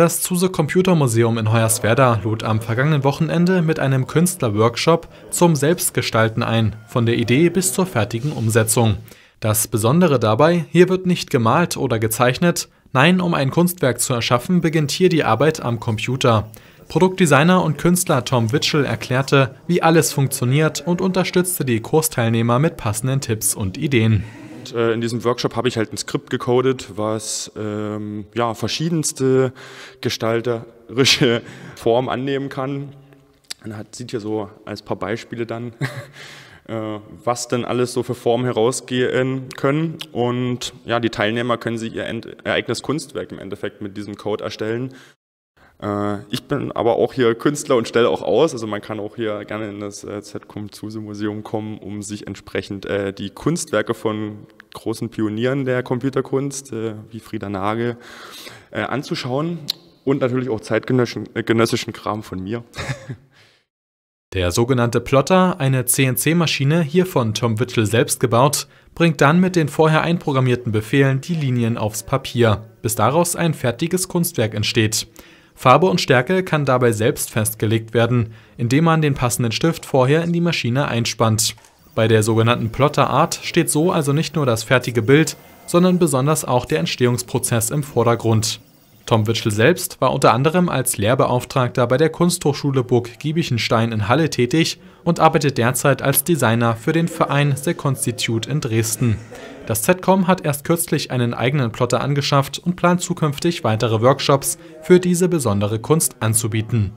Das Zuse Computermuseum in Hoyerswerda lud am vergangenen Wochenende mit einem Künstlerworkshop zum Selbstgestalten ein, von der Idee bis zur fertigen Umsetzung. Das Besondere dabei, hier wird nicht gemalt oder gezeichnet, nein, um ein Kunstwerk zu erschaffen, beginnt hier die Arbeit am Computer. Produktdesigner und Künstler Tom Witschel erklärte, wie alles funktioniert und unterstützte die Kursteilnehmer mit passenden Tipps und Ideen. Äh, in diesem Workshop habe ich halt ein Skript gecodet, was ähm, ja, verschiedenste gestalterische Formen annehmen kann. Man hat, sieht hier so als paar Beispiele dann, äh, was denn alles so für Formen herausgehen können. Und ja, die Teilnehmer können sich ihr eigenes Kunstwerk im Endeffekt mit diesem Code erstellen. Äh, ich bin aber auch hier Künstler und stelle auch aus. Also man kann auch hier gerne in das äh, ZCOM Zuse Museum kommen, um sich entsprechend äh, die Kunstwerke von großen Pionieren der Computerkunst, äh, wie Frieda Nagel, anzuschauen. Und natürlich auch zeitgenössischen Kram von mir. Der sogenannte Plotter, eine CNC-Maschine, hier von Tom Witchell selbst gebaut, bringt dann mit den vorher einprogrammierten Befehlen die Linien aufs Papier, bis daraus ein fertiges Kunstwerk entsteht. Farbe und Stärke kann dabei selbst festgelegt werden, indem man den passenden Stift vorher in die Maschine einspannt. Bei der sogenannten Plotter Art steht so also nicht nur das fertige Bild, sondern besonders auch der Entstehungsprozess im Vordergrund. Tom Witschel selbst war unter anderem als Lehrbeauftragter bei der Kunsthochschule Burg Giebichenstein in Halle tätig und arbeitet derzeit als Designer für den Verein The Constitute in Dresden. Das ZCOM hat erst kürzlich einen eigenen Plotter angeschafft und plant zukünftig weitere Workshops für diese besondere Kunst anzubieten.